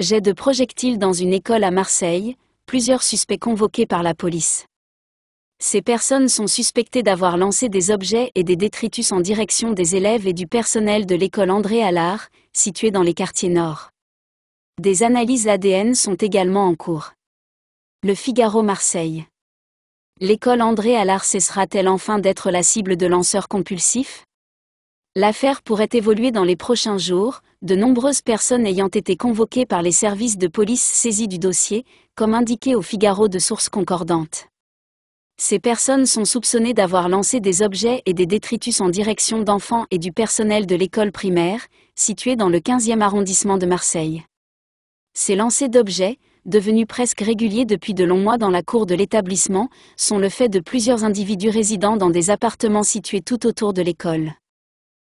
Jets de projectiles dans une école à Marseille, plusieurs suspects convoqués par la police. Ces personnes sont suspectées d'avoir lancé des objets et des détritus en direction des élèves et du personnel de l'école André Allard, située dans les quartiers nord. Des analyses ADN sont également en cours. Le Figaro Marseille. L'école André Allard cessera-t-elle enfin d'être la cible de lanceurs compulsifs L'affaire pourrait évoluer dans les prochains jours, de nombreuses personnes ayant été convoquées par les services de police saisis du dossier, comme indiqué au Figaro de sources concordantes. Ces personnes sont soupçonnées d'avoir lancé des objets et des détritus en direction d'enfants et du personnel de l'école primaire, située dans le 15e arrondissement de Marseille. Ces lancers d'objets, devenus presque réguliers depuis de longs mois dans la cour de l'établissement, sont le fait de plusieurs individus résidant dans des appartements situés tout autour de l'école.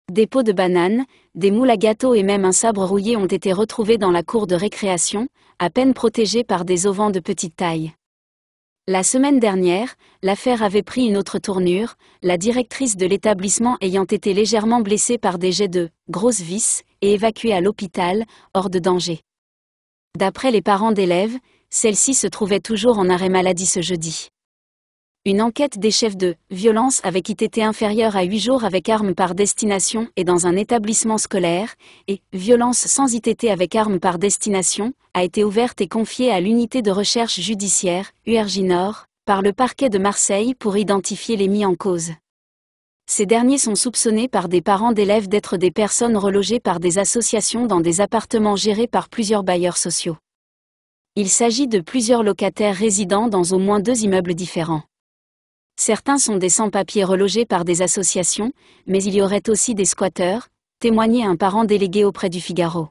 Des pots de bananes, des moules à gâteaux et même un sabre rouillé ont été retrouvés dans la cour de récréation, à peine protégés par des auvents de petite taille. La semaine dernière, l'affaire avait pris une autre tournure, la directrice de l'établissement ayant été légèrement blessée par des jets de grosses vis et évacuée à l'hôpital, hors de danger. D'après les parents d'élèves, celle-ci se trouvait toujours en arrêt maladie ce jeudi. Une enquête des chefs de violence avec ITT inférieur à 8 jours avec arme par destination et dans un établissement scolaire et violence sans ITT avec arme par destination a été ouverte et confiée à l'unité de recherche judiciaire URJ Nord par le parquet de Marseille pour identifier les mis en cause. Ces derniers sont soupçonnés par des parents d'élèves d'être des personnes relogées par des associations dans des appartements gérés par plusieurs bailleurs sociaux. Il s'agit de plusieurs locataires résidant dans au moins deux immeubles différents. Certains sont des sans-papiers relogés par des associations, mais il y aurait aussi des squatteurs, témoignait un parent délégué auprès du Figaro.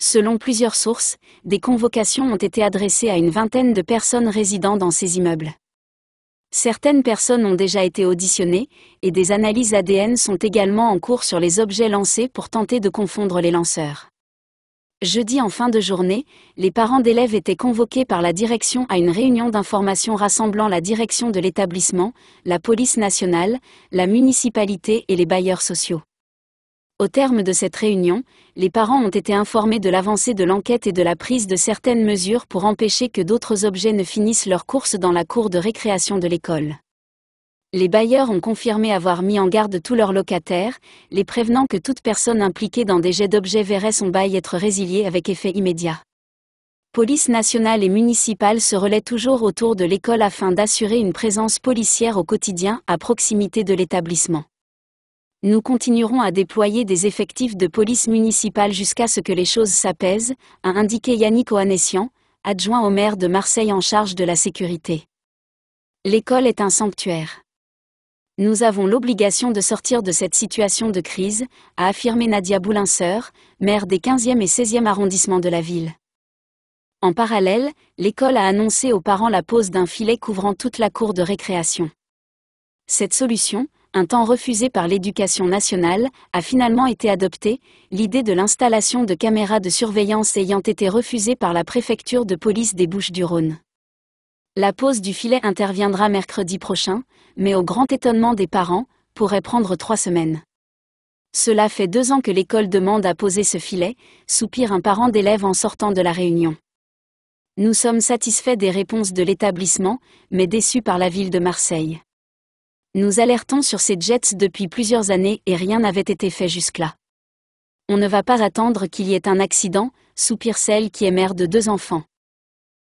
Selon plusieurs sources, des convocations ont été adressées à une vingtaine de personnes résidant dans ces immeubles. Certaines personnes ont déjà été auditionnées, et des analyses ADN sont également en cours sur les objets lancés pour tenter de confondre les lanceurs. Jeudi en fin de journée, les parents d'élèves étaient convoqués par la direction à une réunion d'information rassemblant la direction de l'établissement, la police nationale, la municipalité et les bailleurs sociaux. Au terme de cette réunion, les parents ont été informés de l'avancée de l'enquête et de la prise de certaines mesures pour empêcher que d'autres objets ne finissent leur course dans la cour de récréation de l'école. Les bailleurs ont confirmé avoir mis en garde tous leurs locataires, les prévenant que toute personne impliquée dans des jets d'objets verrait son bail être résilié avec effet immédiat. Police nationale et municipale se relaient toujours autour de l'école afin d'assurer une présence policière au quotidien à proximité de l'établissement. Nous continuerons à déployer des effectifs de police municipale jusqu'à ce que les choses s'apaisent, a indiqué Yannick Oanessian, adjoint au maire de Marseille en charge de la sécurité. L'école est un sanctuaire. Nous avons l'obligation de sortir de cette situation de crise, a affirmé Nadia Boulinseur, maire des 15e et 16e arrondissements de la ville. En parallèle, l'école a annoncé aux parents la pose d'un filet couvrant toute la cour de récréation. Cette solution, un temps refusée par l'éducation nationale, a finalement été adoptée, l'idée de l'installation de caméras de surveillance ayant été refusée par la préfecture de police des Bouches-du-Rhône. La pose du filet interviendra mercredi prochain, mais au grand étonnement des parents, pourrait prendre trois semaines. Cela fait deux ans que l'école demande à poser ce filet, soupire un parent d'élève en sortant de la réunion. Nous sommes satisfaits des réponses de l'établissement, mais déçus par la ville de Marseille. Nous alertons sur ces jets depuis plusieurs années et rien n'avait été fait jusque-là. On ne va pas attendre qu'il y ait un accident, soupire celle qui est mère de deux enfants.